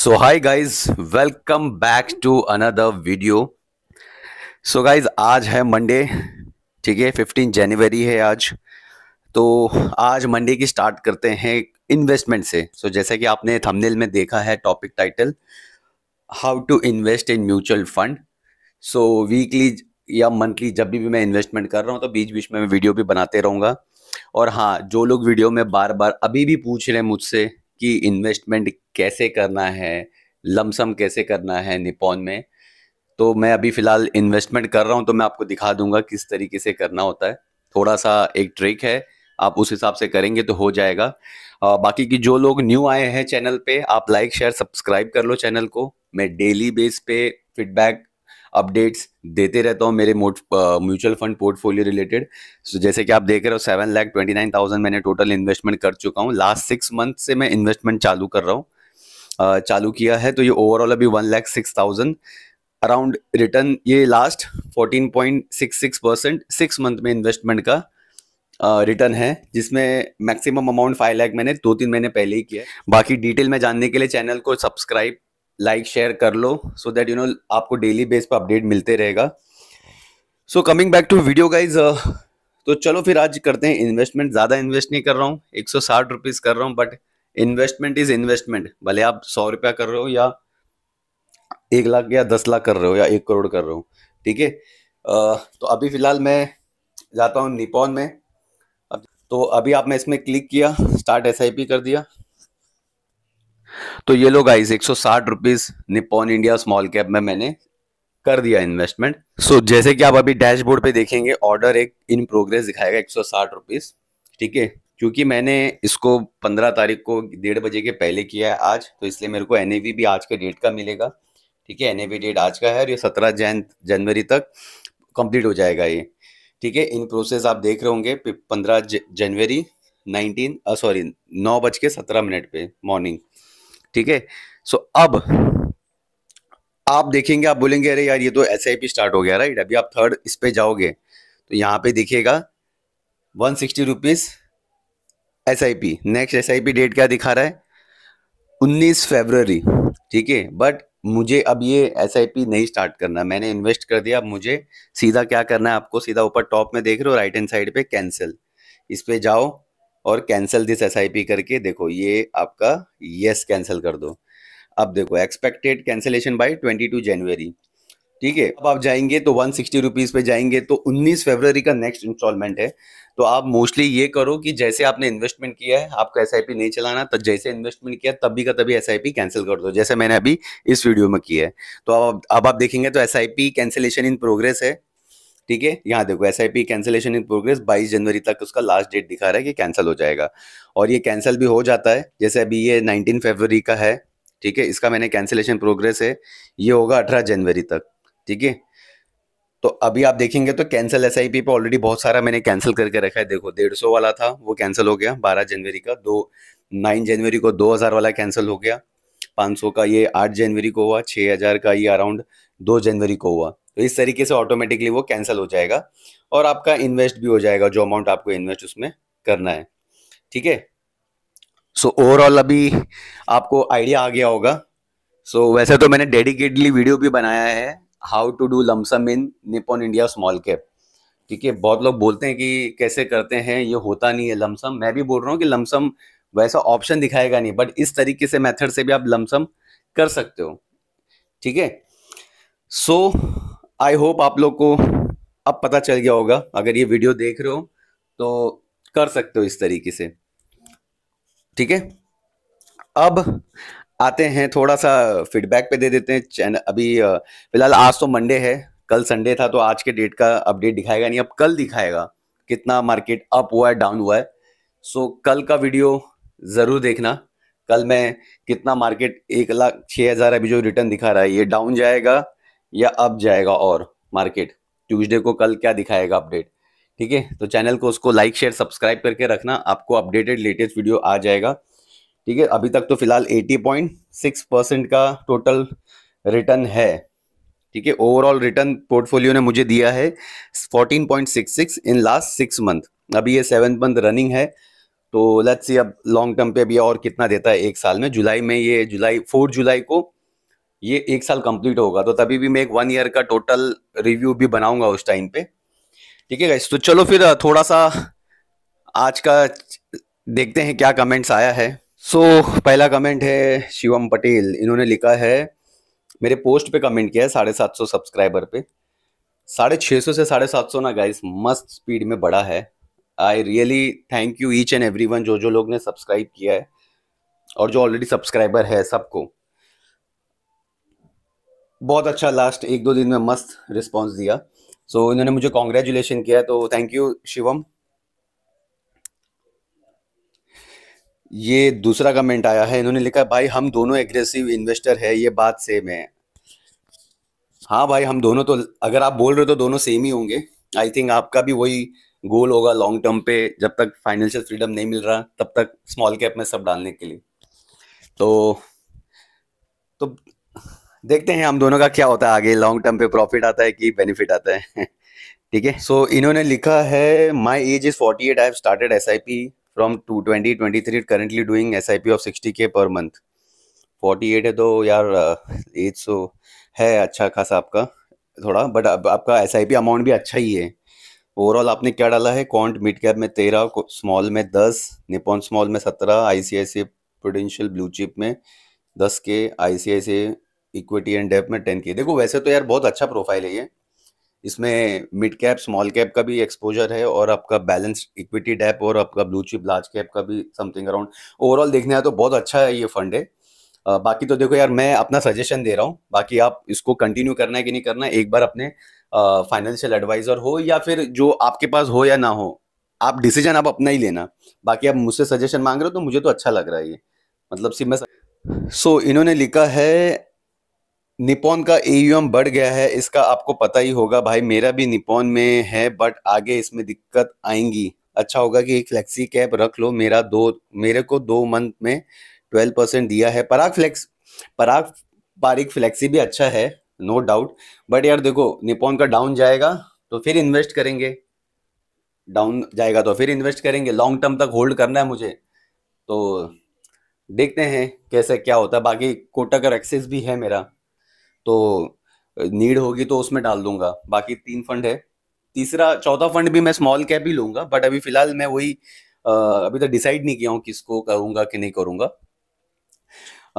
so hi guys welcome back to another video so guys आज है Monday ठीक है फिफ्टीन जनवरी है आज तो आज मंडे की स्टार्ट करते हैं इन्वेस्टमेंट से सो so, जैसे कि आपने थंबनेल में देखा है topic title how to invest in mutual fund so weekly या मंथली जब भी मैं इन्वेस्टमेंट कर रहा हूँ तो बीच बीच में मैं वीडियो भी बनाते रहूँगा और हाँ जो लोग वीडियो में बार बार अभी भी पूछ रहे हैं मुझसे कि इन्वेस्टमेंट कैसे करना है लमसम कैसे करना है निपोन में तो मैं अभी फ़िलहाल इन्वेस्टमेंट कर रहा हूँ तो मैं आपको दिखा दूंगा किस तरीके से करना होता है थोड़ा सा एक ट्रिक है आप उस हिसाब से करेंगे तो हो जाएगा आ, बाकी की जो लोग न्यू आए हैं चैनल पे आप लाइक शेयर सब्सक्राइब कर लो चैनल को मैं डेली बेस पे फीडबैक अपडेट्स देते रहता हूँ मेरे mutual fund portfolio related so जैसे कि आप देख रहे हो seven lakh twenty nine thousand मैंने टोटल इन्वेस्टमेंट कर चुका हूँ लास्ट सिक्स मंथ से मैं इन्वेस्टमेंट चालू कर रहा हूँ चालू किया है तो ये ओवरऑल अभी one lakh six thousand around return ये last fourteen point six six percent six month में इन्वेस्टमेंट का रिटर्न है जिसमें मैक्सिमम अमाउंट फाइव लैख मैंने दो तीन महीने पहले ही किया है बाकी डिटेल में जानने के लिए चैनल को सब्सक्राइब लाइक शेयर कर लो सो दैट यू नो आपको डेली बेस पर अपडेट मिलते रहेगा so coming back to video guys तो चलो फिर आज करते हैं इन्वेस्टमेंट ज़्यादा इन्वेस्ट नहीं कर रहा हूँ एक सौ साठ रुपीज़ कर रहा हूँ बट इन्वेस्टमेंट इज़ इन्वेस्टमेंट भले आप सौ रुपया कर रहे हो या एक लाख या दस लाख कर रहे हो या एक करोड़ कर रहे हो ठीक है uh, तो अभी फ़िलहाल मैं जाता हूँ निपोन में तो अभी आपने इसमें क्लिक किया स्टार्ट एस कर दिया तो ये लोग आई एक सौ निपोन इंडिया स्मॉल कैप में मैंने कर दिया इन्वेस्टमेंट सो so, जैसे कि आप अभी डैशबोर्ड पे देखेंगे ऑर्डर एक इन प्रोग्रेस दिखाएगा एक सौ ठीक है क्योंकि मैंने इसको 15 तारीख को डेढ़ बजे के पहले किया है आज तो इसलिए मेरे को एन भी आज के डेट का मिलेगा ठीक है एन डेट आज का है और ये सत्रह जैन जनवरी तक कंप्लीट हो जाएगा ये ठीक है इन प्रोसेस आप देख रहे होंगे पंद्रह जनवरी नाइनटीन सॉरी नौ बज के सत्रह मिनट पे मॉर्निंग ठीक है सो अब आप देखेंगे आप बोलेंगे अरे यार ये तो एस स्टार्ट हो गया राइट अभी आप थर्ड इस पे जाओगे तो यहाँ पे दिखेगा one sixty rupees S I P next S I P date क्या दिखा रहा है उन्नीस फेबररी ठीक है बट मुझे अब ये एस आई पी नहीं स्टार्ट करना मैंने इन्वेस्ट कर दिया अब मुझे सीधा क्या करना है आपको सीधा ऊपर टॉप में देख रहे हो राइट हैंड साइड पे कैंसिल इस पे जाओ और कैंसिल दिस एस करके देखो ये आपका येस कैंसिल कर दो अब देखो expected cancellation by twenty two January ठीक है अब आप जाएंगे तो वन सिक्सटी रुपीज़ पे जाएंगे तो उन्नीस फरवरी का नेक्स्ट इंस्टॉलमेंट है तो आप मोस्टली ये करो कि जैसे आपने इन्वेस्टमेंट किया है आपको एस नहीं चलाना तो जैसे इन्वेस्टमेंट किया तभी का तभी एस कैंसिल कर दो जैसे मैंने अभी इस वीडियो में किया है तो अब अब आप देखेंगे तो एस कैंसिलेशन इन प्रोग्रेस है ठीक है यहाँ देखो S I P cancellation in progress बाईस जनवरी तक उसका लास्ट डेट दिखा रहा है कि कैंसिल हो जाएगा और ये कैंसिल भी हो जाता है जैसे अभी ये नाइनटीन फेबररी का है ठीक है इसका मैंने कैंसिलेशन प्रोग्रेस है ये होगा अठारह जनवरी तक ठीक है तो अभी आप देखेंगे तो कैंसिल एस आई पी पर ऑलरेडी बहुत सारा मैंने कैंसिल करके रखा है देखो डेढ़ सौ वाला था वो कैंसिल हो गया बारह जनवरी का दो नाइन जनवरी को दो हज़ार वाला कैंसिल हो गया पाँच सौ का ये आठ जनवरी को हुआ छः हज़ार का ये अराउंड दो जनवरी को हुआ तो इस तरीके से ऑटोमेटिकली वो कैंसिल हो जाएगा और आपका इन्वेस्ट भी हो जाएगा जो अमाउंट आपको इन्वेस्ट उसमें करना है ठीक है सो ओवरऑल अभी आपको आइडिया आ गया होगा सो so, वैसे तो मैंने डेडिकेटली वीडियो भी बनाया है how to do lump sum in Nippon India small cap ठीक है बहुत लोग बोलते हैं कि कैसे करते हैं ये होता नहीं है लमसम मैं भी बोल रहा हूँ कि लमसम वैसा ऑप्शन दिखाएगा नहीं बट इस तरीके से मेथड से भी आप लमसम कर सकते हो ठीक है सो आई होप आप लोग को अब पता चल गया होगा अगर ये वीडियो देख रहे हो तो कर सकते हो इस तरीके से ठीक है अब आते हैं थोड़ा सा फीडबैक पे दे देते हैं चैनल अभी फिलहाल आज तो मंडे है कल संडे था तो आज के डेट का अपडेट दिखाएगा नहीं अब कल दिखाएगा कितना मार्केट अप हुआ है डाउन हुआ है सो कल का वीडियो ज़रूर देखना कल मैं कितना मार्केट एक लाख छः हज़ार अभी जो रिटर्न दिखा रहा है ये डाउन जाएगा या अब जाएगा और मार्केट ट्यूसडे को कल क्या दिखाएगा अपडेट ठीक है तो चैनल को उसको लाइक शेयर सब्सक्राइब करके रखना आपको अपडेटेड लेटेस्ट वीडियो आ जाएगा ठीक है अभी तक तो फिलहाल 80.6 परसेंट का टोटल रिटर्न है ठीक है ओवरऑल रिटर्न पोर्टफोलियो ने मुझे दिया है 14.66 इन लास्ट सिक्स मंथ अभी ये सेवन मंथ रनिंग है तो लेट्स सी अब लॉन्ग टर्म पे अभी और कितना देता है एक साल में जुलाई में ये जुलाई फोर्थ जुलाई को ये एक साल कंप्लीट होगा तो तभी भी मैं एक वन ईयर का टोटल रिव्यू भी बनाऊंगा उस टाइम पे ठीक है तो चलो फिर थोड़ा सा आज का देखते हैं क्या कमेंट्स आया है सो so, पहला कमेंट है शिवम पटेल इन्होंने लिखा है मेरे पोस्ट पे कमेंट किया है साढ़े सात सौ सब्सक्राइबर पे साढ़े छः सौ से साढ़े सात सौ ना गाइस मस्त स्पीड में बढ़ा है I really thank you each and every one जो जो लोग ने सब्सक्राइब किया है और जो ऑलरेडी सब्सक्राइबर है सबको बहुत अच्छा लास्ट एक दो दिन में मस्त रिस्पॉन्स दिया सो so, इन्होंने मुझे कॉन्ग्रेचुलेशन किया तो थैंक यू शिवम ये दूसरा कमेंट आया है इन्होंने लिखा भाई हम दोनों एग्रेसिव इन्वेस्टर है ये बात सेम है हाँ भाई हम दोनों तो अगर आप बोल रहे हो तो दोनों सेम ही होंगे आई थिंक आपका भी वही गोल होगा लॉन्ग टर्म पे जब तक फाइनेंशियल फ्रीडम नहीं मिल रहा तब तक स्मॉल कैप में सब डालने के लिए तो तो देखते हैं हम दोनों का क्या होता है आगे लॉन्ग टर्म पे प्रॉफिट आता है कि बेनिफिट आता है ठीक है सो इन्होंने लिखा है my age is forty eight I started S I P from two twenty twenty three currently doing S I P of sixty K per month forty eight है तो यार एज uh, सो तो है अच्छा खासा आपका थोड़ा बट अब आपका एस आई पी अमाउंट भी अच्छा ही है ओवरऑल आपने क्या डाला है कॉन्ट मिड कैप में तेरह स्मॉल में दस निपॉन स्मॉल में सत्रह I C I C prudential blue chip में दस K I C I C equity and debt में टेन के देखो वैसे तो यार बहुत अच्छा प्रोफाइल है ये इसमें मिड कैप स्मॉल कैप का भी एक्सपोजर है और आपका बैलेंस इक्विटी डेप और आपका ब्लू चिप लार्ज कैप का भी समथिंग अराउंड ओवरऑल देखने आए तो बहुत अच्छा है ये फंड है आ, बाकी तो देखो यार मैं अपना सजेशन दे रहा हूँ बाकी आप इसको कंटिन्यू करना है कि नहीं करना है एक बार अपने फाइनेंशियल एडवाइजर हो या फिर जो आपके पास हो या ना हो आप डिसीजन आप अपना ही लेना बाकी आप मुझसे सजेशन मांग रहे हो तो मुझे तो अच्छा लग रहा है ये मतलब सिर्फ मैं सो so, इन्होंने लिखा है निपोन का ए बढ़ गया है इसका आपको पता ही होगा भाई मेरा भी निपोन में है बट आगे इसमें दिक्कत आएंगी अच्छा होगा कि फ्लेक्सी कैप रख लो मेरा दो मेरे को दो मंथ में ट्वेल्व परसेंट दिया है पराग फ्लेक्स पराग पारिक फ्लेक्सी भी अच्छा है नो डाउट बट यार देखो निपोन का डाउन जाएगा तो फिर इन्वेस्ट करेंगे डाउन जाएगा तो फिर इन्वेस्ट करेंगे लॉन्ग टर्म तक होल्ड करना है मुझे तो देखते हैं कैसे क्या होता है बाकी कोटक और एक्सेस भी है मेरा तो नीड होगी तो उसमें डाल दूंगा बाकी तीन फंड है तीसरा चौथा फंड भी मैं स्मॉल कैप ही लूंगा बट अभी फिलहाल मैं वही अभी तक डिसाइड नहीं किया हूँ किसको करूंगा कि नहीं करूंगा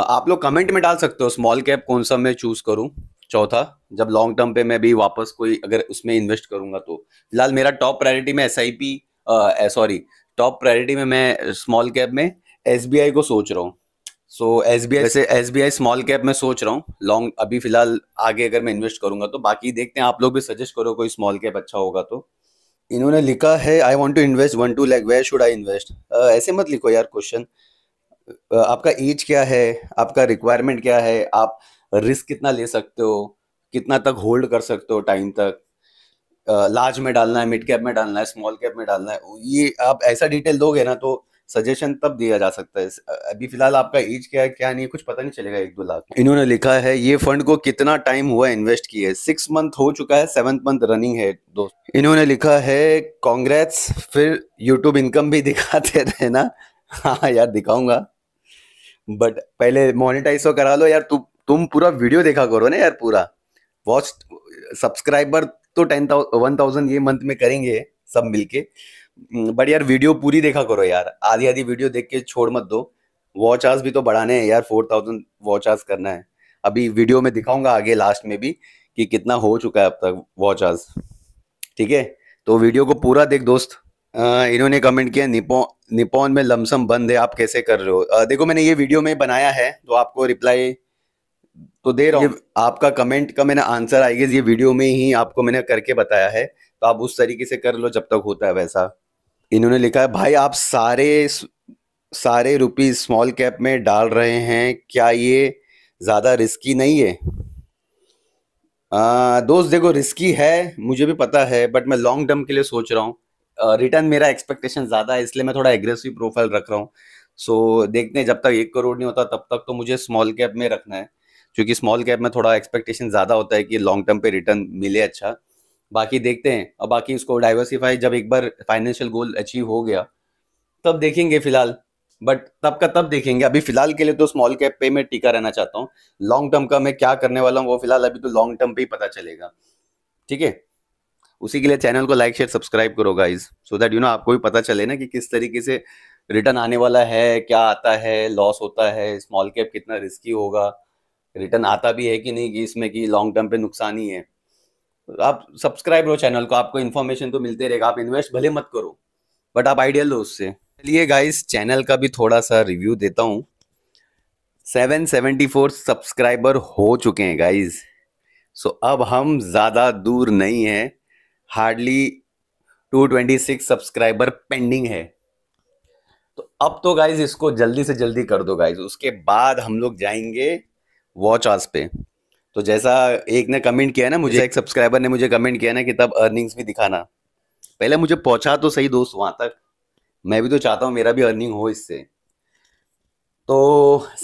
आप लोग कमेंट में डाल सकते हो स्मॉल कैप कौन सा मैं चूज करूँ चौथा जब लॉन्ग टर्म पे मैं भी वापस कोई अगर उसमें इन्वेस्ट करूंगा तो फिलहाल मेरा टॉप प्रायोरिटी में S I sorry top priority में मैं स्मॉल कैप में एस को सोच रहा हूँ सो एस बी आई से S B I small cap में सोच रहा हूँ लॉन्ग अभी फिलहाल आगे अगर मैं इन्वेस्ट करूंगा तो बाकी देखते हैं आप लोग भी सजेस्ट करो कोई स्मॉल कैप अच्छा होगा तो इन्होंने लिखा है I want to invest one two lakh where should I invest ऐसे मत लिखो यार क्वेश्चन uh, आपका एज क्या है आपका रिक्वायरमेंट क्या है आप रिस्क कितना ले सकते हो कितना तक होल्ड कर सकते हो टाइम तक लार्ज uh, में डालना है मिड कैप में डालना है स्मॉल कैप में डालना है ये आप ऐसा डिटेल दोगे ना तो सजेशन तब दिया जा सकता है अभी फिलहाल आपका एज क्या है क्या नहीं कुछ पता नहीं चलेगा एक दो लाख इन्होंने लिखा है ये फंड को कितना टाइम हुआ इन्वेस्ट किया है सिक्स मंथ हो चुका है सेवन मंथ रनिंग है दोस्त इन्होंने लिखा है कांग्रेस फिर यूट्यूब इनकम भी दिखाते रहे ना हाँ यार दिखाऊंगा बट पहले मोनिटाइज तो करा लो यार तु, तुम पूरा वीडियो देखा करो ना यार पूरा वॉच सब्सक्राइबर तो टेन वन थाउजेंड ये मंथ में करेंगे सब मिलके बट हम्म, यार वीडियो पूरी देखा करो यार आधी आधी वीडियो देख के छोड़ मत दो वॉच आर्स भी तो बढ़ाने हैं यार फोर थाउजेंड वॉच आर्स करना है अभी वीडियो में दिखाऊंगा आगे लास्ट में भी कि कितना हो चुका है अब तक वॉच आर्स ठीक है तो वीडियो को पूरा देख दोस्त इन्होंने कमेंट किया निपो निपोन में लमसम बंद है आप कैसे कर रहे हो देखो मैंने ये वीडियो में बनाया है तो आपको रिप्लाई तो दे रहा हूँ आपका कमेंट का मैंने आंसर आई गेस ये वीडियो में ही आपको मैंने करके बताया है तो आप उस तरीके से कर लो जब तक होता है वैसा इन्होंने लिखा है भाई आप सारे सारे रुपीज स्मॉल कैप में डाल रहे हैं क्या ये ज़्यादा रिस्की नहीं है आ, दोस्त देखो रिस्की है मुझे भी पता है बट मैं लॉन्ग टर्म के लिए सोच रहा हूँ रिटर्न मेरा एक्सपेक्टेशन ज़्यादा है इसलिए मैं थोड़ा एग्रेसिव प्रोफाइल रख रहा हूँ सो so, देखते हैं जब तक एक करोड़ नहीं होता तब तक तो मुझे स्मॉल कैप में रखना है क्योंकि स्मॉल कैप में थोड़ा एक्सपेक्टेशन ज़्यादा होता है कि लॉन्ग टर्म पे रिटर्न मिले अच्छा बाकी देखते हैं और बाकी इसको डाइवर्सिफाई जब एक बार फाइनेंशियल गोल अचीव हो गया तब देखेंगे फिलहाल बट तब का तब देखेंगे अभी फिलहाल के लिए तो स्मॉल कैप पे मैं टीका रहना चाहता हूँ लॉन्ग टर्म का मैं क्या करने वाला हूँ वो फिलहाल अभी तो लॉन्ग टर्म पे ही पता चलेगा ठीक है उसी के लिए चैनल को लाइक शेयर सब्सक्राइब करो guys so that you know आपको भी पता चले ना कि किस तरीके से रिटर्न आने वाला है क्या आता है लॉस होता है स्मॉल कैप कितना रिस्की होगा रिटर्न आता भी है कि नहीं कि इसमें कि लॉन्ग टर्म पे नुकसान ही है आप सब्सक्राइब करो चैनल को आपको इन्फॉर्मेशन तो मिलते रहेगा आप इन्वेस्ट भले मत करो बट आप आइडिया लो उससे चलिए गाइस चैनल का भी थोड़ा सा रिव्यू देता हूँ 774 सब्सक्राइबर हो चुके हैं गाइस सो so, अब हम ज़्यादा दूर नहीं हैं हार्डली 226 सब्सक्राइबर पेंडिंग है तो अब तो गाइज इसको जल्दी से जल्दी कर दो गाइज उसके बाद हम लोग जाएंगे वॉच आज पे तो जैसा एक ने कमेंट किया ना मुझे एक सब्सक्राइबर ने मुझे कमेंट किया ना कि तब अर्निंग्स भी दिखाना पहले मुझे पहुंचा तो सही दोस्त वहां तक मैं भी तो चाहता हूँ मेरा भी अर्निंग हो इससे तो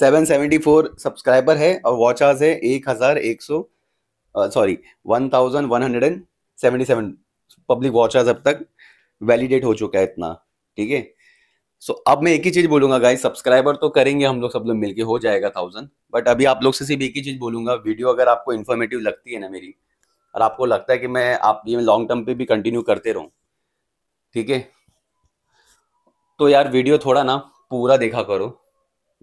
774 सब्सक्राइबर है और वॉच है एक हज़ार एक सौ sorry one thousand one hundred and seventy seven public watch अब तक वैलिडेट हो चुका है इतना ठीक है सो अब मैं एक ही चीज बोलूंगा गाइस सब्सक्राइबर तो करेंगे हम लोग सब लोग मिलके हो जाएगा थाउजेंड बट अभी आप लोग से सिर्फ एक ही चीज बोलूंगा वीडियो अगर आपको इन्फॉर्मेटिव लगती है ना मेरी और आपको लगता है कि मैं आप ये लॉन्ग टर्म पे भी कंटिन्यू करते रहूँ ठीक है तो यार वीडियो थोड़ा ना पूरा देखा करो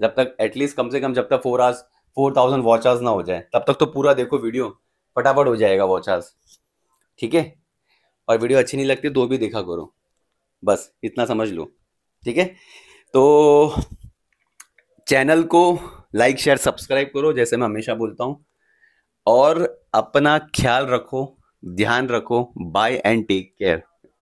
जब तक एटलीस्ट कम से कम जब तक four hours four thousand watch hours ना हो जाए तब तक तो पूरा देखो वीडियो फटाफट हो जाएगा वॉच आवर्स ठीक है और वीडियो अच्छी नहीं लगती तो भी देखा करो बस इतना समझ लो ठीक है तो चैनल को लाइक शेयर सब्सक्राइब करो जैसे मैं हमेशा बोलता हूँ और अपना ख्याल रखो ध्यान रखो बाय एंड टेक केयर